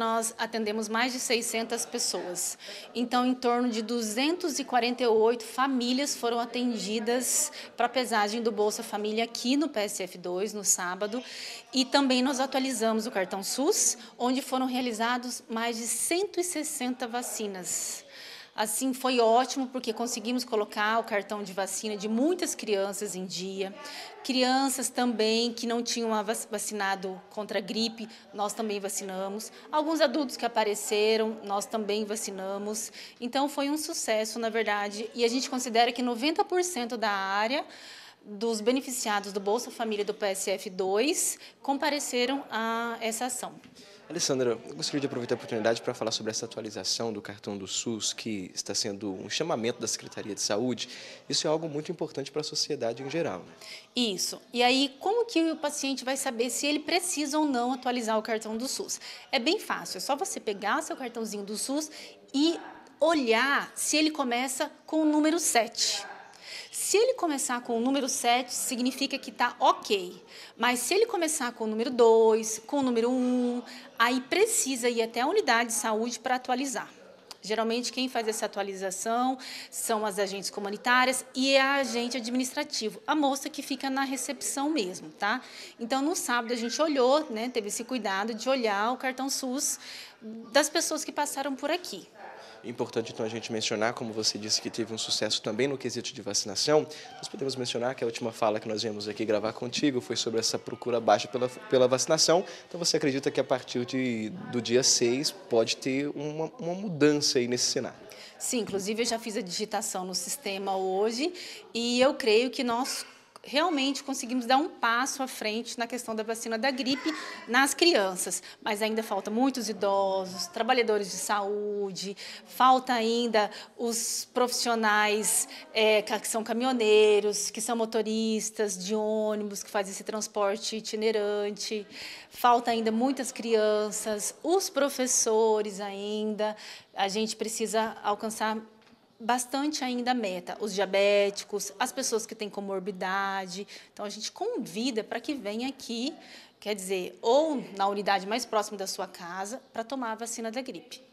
Nós atendemos mais de 600 pessoas, então em torno de 248 famílias foram atendidas para a pesagem do Bolsa Família aqui no PSF2 no sábado e também nós atualizamos o cartão SUS, onde foram realizados mais de 160 vacinas. Assim, foi ótimo porque conseguimos colocar o cartão de vacina de muitas crianças em dia. Crianças também que não tinham vacinado contra a gripe, nós também vacinamos. Alguns adultos que apareceram, nós também vacinamos. Então, foi um sucesso, na verdade, e a gente considera que 90% da área dos beneficiados do Bolsa Família do PSF 2 compareceram a essa ação. Alessandra, eu gostaria de aproveitar a oportunidade para falar sobre essa atualização do cartão do SUS, que está sendo um chamamento da Secretaria de Saúde. Isso é algo muito importante para a sociedade em geral. Né? Isso. E aí, como que o paciente vai saber se ele precisa ou não atualizar o cartão do SUS? É bem fácil, é só você pegar seu cartãozinho do SUS e olhar se ele começa com o número 7. Se ele começar com o número 7, significa que está ok. Mas se ele começar com o número 2, com o número 1, aí precisa ir até a unidade de saúde para atualizar. Geralmente, quem faz essa atualização são as agentes comunitárias e é a agente administrativo, a moça que fica na recepção mesmo, tá? Então, no sábado, a gente olhou, né, teve esse cuidado de olhar o cartão SUS das pessoas que passaram por aqui. Importante então a gente mencionar, como você disse, que teve um sucesso também no quesito de vacinação. Nós podemos mencionar que a última fala que nós viemos aqui gravar contigo foi sobre essa procura baixa pela, pela vacinação. Então você acredita que a partir de, do dia 6 pode ter uma, uma mudança aí nesse cenário? Sim, inclusive eu já fiz a digitação no sistema hoje e eu creio que nós realmente conseguimos dar um passo à frente na questão da vacina da gripe nas crianças, mas ainda falta muitos idosos, trabalhadores de saúde, falta ainda os profissionais é, que são caminhoneiros, que são motoristas de ônibus, que fazem esse transporte itinerante, falta ainda muitas crianças, os professores ainda, a gente precisa alcançar bastante ainda a meta, os diabéticos, as pessoas que têm comorbidade. Então a gente convida para que venha aqui, quer dizer, ou na unidade mais próxima da sua casa para tomar a vacina da gripe.